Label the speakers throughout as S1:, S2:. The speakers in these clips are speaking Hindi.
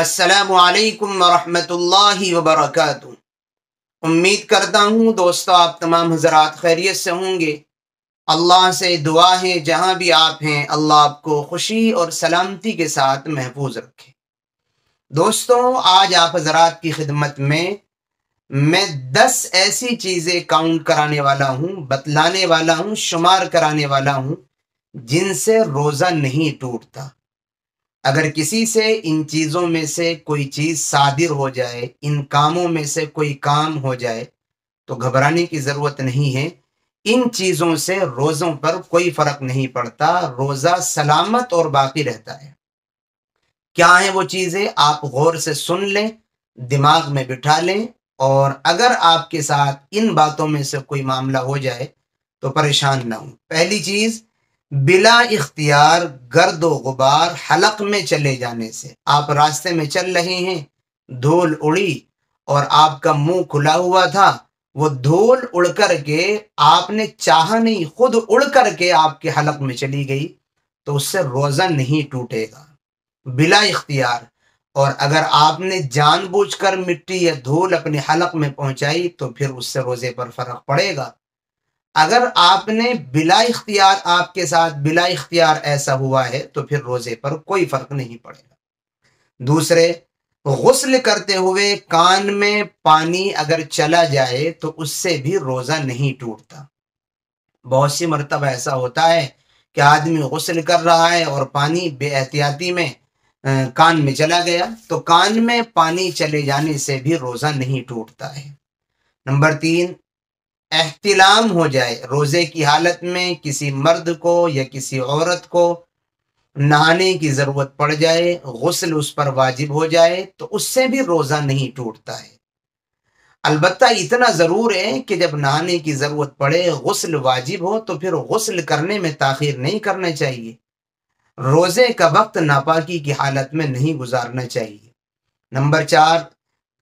S1: असलकम वरहमतुल्लाहि वबरकatuh उम्मीद करता हूँ दोस्तों आप तमाम हजरात खैरियत से होंगे अल्लाह से दुआ है जहाँ भी आप हैं अल्लाह आपको खुशी और सलामती के साथ महफूज रखे दोस्तों आज आप हजरात की खिदमत में मैं दस ऐसी चीज़ें काउंट कराने वाला हूँ बतलाने वाला हूँ शुमार कराने वाला हूँ जिनसे रोज़ा नहीं टूटता अगर किसी से इन चीज़ों में से कोई चीज़ सादिर हो जाए इन कामों में से कोई काम हो जाए तो घबराने की ज़रूरत नहीं है इन चीज़ों से रोज़ों पर कोई फ़र्क नहीं पड़ता रोज़ा सलामत और बाकी रहता है क्या है वो चीज़ें आप गौर से सुन लें दिमाग में बिठा लें और अगर आपके साथ इन बातों में से कोई मामला हो जाए तो परेशान ना हो पहली चीज़ बिला इख्तियार गर्द व गुबार हलक में चले जाने से आप रास्ते में चल रहे हैं धूल उड़ी और आपका मुंह खुला हुआ था वो धूल उड़ कर के आपने चाह नहीं खुद उड़ कर के आपके हलक में चली गई तो उससे रोज़ा नहीं टूटेगा बिला इख्तियार और अगर आपने जानबूझकर मिट्टी या धूल अपने हलक में पहुंचाई तो फिर उससे रोज़े पर फर्क पड़ेगा अगर आपने बिला इख्तियार आपके साथ बिला इख्तियार ऐसा हुआ है तो फिर रोज़े पर कोई फ़र्क नहीं पड़ेगा दूसरे गुस्ल करते हुए कान में पानी अगर चला जाए तो उससे भी रोज़ा नहीं टूटता बहुत सी मरतब ऐसा होता है कि आदमी गुस्ल कर रहा है और पानी बेहतियाती में आ, कान में चला गया तो कान में पानी चले जाने से भी रोज़ा नहीं टूटता है नंबर तीन अहतलाम हो जाए रोज़े की हालत में किसी मर्द को या किसी औरत को नहाने की ज़रूरत पड़ जाए गसल उस पर वाजिब हो जाए तो उससे भी रोज़ा नहीं टूटता है अलबत् इतना ज़रूर है कि जब नहाने की ज़रूरत पड़े गसल वाजिब हो तो फिर गसल करने में ताखिर नहीं करना चाहिए रोज़े का वक्त नापाकी की हालत में नहीं गुजारना चाहिए नंबर चार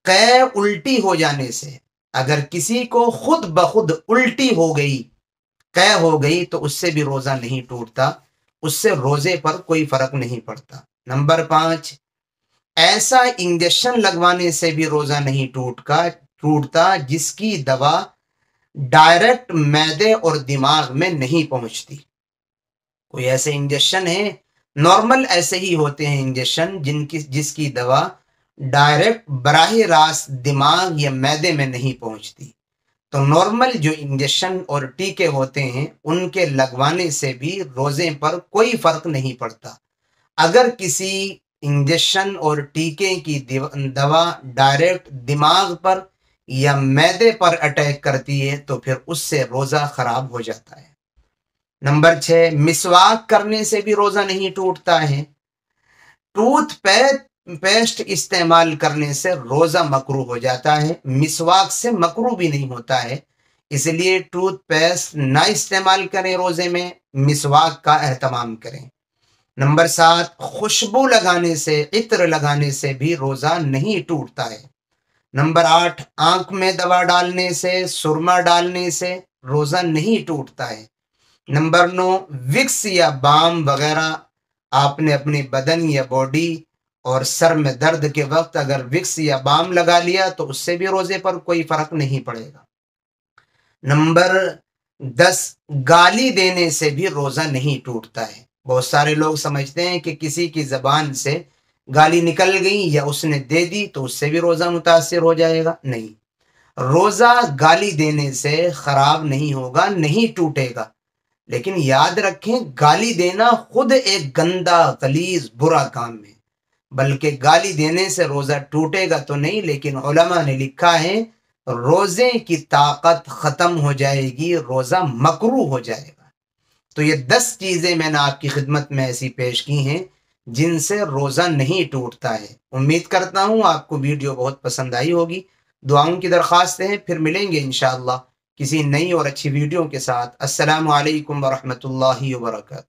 S1: कै उल्टी हो जाने से अगर किसी को खुद ब खुद उल्टी हो गई कह हो गई तो उससे भी रोजा नहीं टूटता उससे रोजे पर कोई फर्क नहीं पड़ता नंबर पांच ऐसा इंजेक्शन लगवाने से भी रोजा नहीं टूटका टूटता जिसकी दवा डायरेक्ट मैदे और दिमाग में नहीं पहुंचती कोई ऐसे इंजेक्शन है नॉर्मल ऐसे ही होते हैं इंजेक्शन जिनकी जिसकी दवा डायरेक्ट बराह रास्त दिमाग या मैदे में नहीं पहुंचती तो नॉर्मल जो इंजेक्शन और टीके होते हैं उनके लगवाने से भी रोज़े पर कोई फ़र्क नहीं पड़ता अगर किसी इंजेक्शन और टीके की दवा डायरेक्ट दिमाग पर या मैदे पर अटैक करती है तो फिर उससे रोज़ा ख़राब हो जाता है नंबर छः मिसवाक करने से भी रोज़ा नहीं टूटता है टूथपेस्ट पेस्ट इस्तेमाल करने से रोज़ा मकरू हो जाता है मिसवाक से मकरू भी नहीं होता है इसलिए टूथ पेस्ट ना इस्तेमाल करें रोज़े में मिसवाक का अहतमाम करें नंबर सात खुशबू लगाने से इत्र लगाने से भी रोज़ा नहीं टूटता है नंबर आठ आंख में दवा डालने से सुरमा डालने से रोज़ा नहीं टूटता है नंबर नौ विक्स या बाम वगैरह आपने अपने बदन या बॉडी और सर में दर्द के वक्त अगर विक्स या बाम लगा लिया तो उससे भी रोजे पर कोई फर्क नहीं पड़ेगा नंबर दस गाली देने से भी रोजा नहीं टूटता है बहुत सारे लोग समझते हैं कि किसी की जबान से गाली निकल गई या उसने दे दी तो उससे भी रोजा मुतासर हो जाएगा नहीं रोजा गाली देने से खराब नहीं होगा नहीं टूटेगा लेकिन याद रखें गाली देना खुद एक गंदा गलीज बुरा काम है बल्कि गाली देने से रोज़ा टूटेगा तो नहीं लेकिन ओलमा ने लिखा है रोज़े की ताकत ख़त्म हो जाएगी रोज़ा मकरू हो जाएगा तो ये दस चीज़ें मैंने आपकी खिदमत में ऐसी पेश की हैं जिनसे रोज़ा नहीं टूटता है उम्मीद करता हूँ आपको वीडियो बहुत पसंद आई होगी दुआओं की दरख्वास्त है फिर मिलेंगे इन किसी नई और अच्छी वीडियो के साथ असलकम वरहमल वर्का